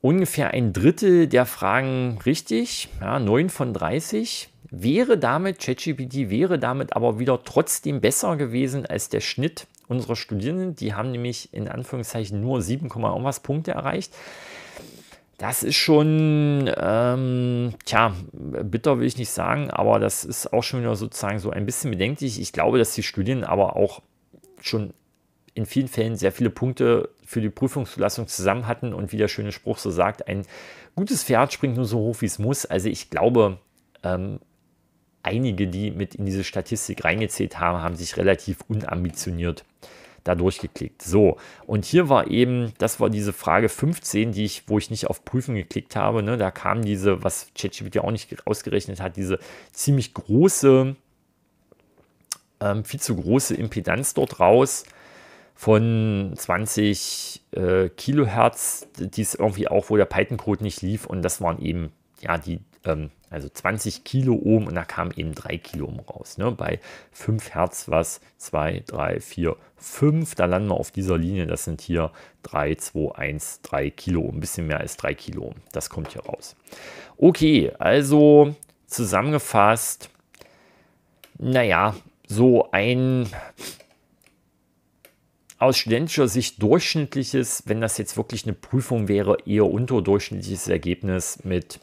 ungefähr ein Drittel der Fragen richtig, ja, 9 von 30. Wäre damit, ChatGPT wäre damit aber wieder trotzdem besser gewesen als der Schnitt unserer Studierenden. Die haben nämlich in Anführungszeichen nur 7, irgendwas Punkte erreicht das ist schon, ähm, tja, bitter will ich nicht sagen, aber das ist auch schon wieder sozusagen so ein bisschen bedenklich. Ich glaube, dass die Studien aber auch schon in vielen Fällen sehr viele Punkte für die Prüfungszulassung zusammen hatten und wie der schöne Spruch so sagt, ein gutes Pferd springt nur so hoch, wie es muss. Also ich glaube, ähm, einige, die mit in diese Statistik reingezählt haben, haben sich relativ unambitioniert äh, da durchgeklickt. So, und hier war eben, das war diese Frage 15, die ich, wo ich nicht auf Prüfen geklickt habe. Ne? Da kam diese, was ChatGPT auch nicht ausgerechnet hat, diese ziemlich große, ähm, viel zu große Impedanz dort raus von 20 äh, Kilohertz, die ist irgendwie auch, wo der Python-Code nicht lief. Und das waren eben ja, die ähm, also 20 Kilo Ohm und da kam eben 3 Kilo Ohm raus. Ne? Bei 5 Hertz was 2, 3, 4, 5. Da landen wir auf dieser Linie. Das sind hier 3, 2, 1, 3 Kilo Ohm. Ein bisschen mehr als 3 Kilo Ohm. Das kommt hier raus. Okay, also zusammengefasst, naja, so ein aus studentischer Sicht durchschnittliches, wenn das jetzt wirklich eine Prüfung wäre, eher unterdurchschnittliches Ergebnis mit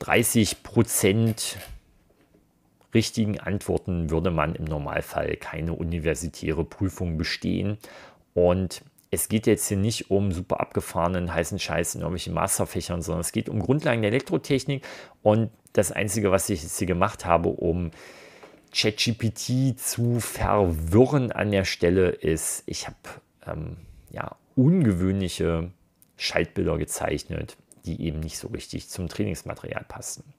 30 Prozent richtigen Antworten würde man im Normalfall keine universitäre Prüfung bestehen. Und es geht jetzt hier nicht um super abgefahrenen heißen Scheiß in irgendwelchen Masterfächern, sondern es geht um Grundlagen der Elektrotechnik. Und das Einzige, was ich jetzt hier gemacht habe, um ChatGPT zu verwirren an der Stelle, ist, ich habe ähm, ja, ungewöhnliche Schaltbilder gezeichnet die eben nicht so richtig zum Trainingsmaterial passen.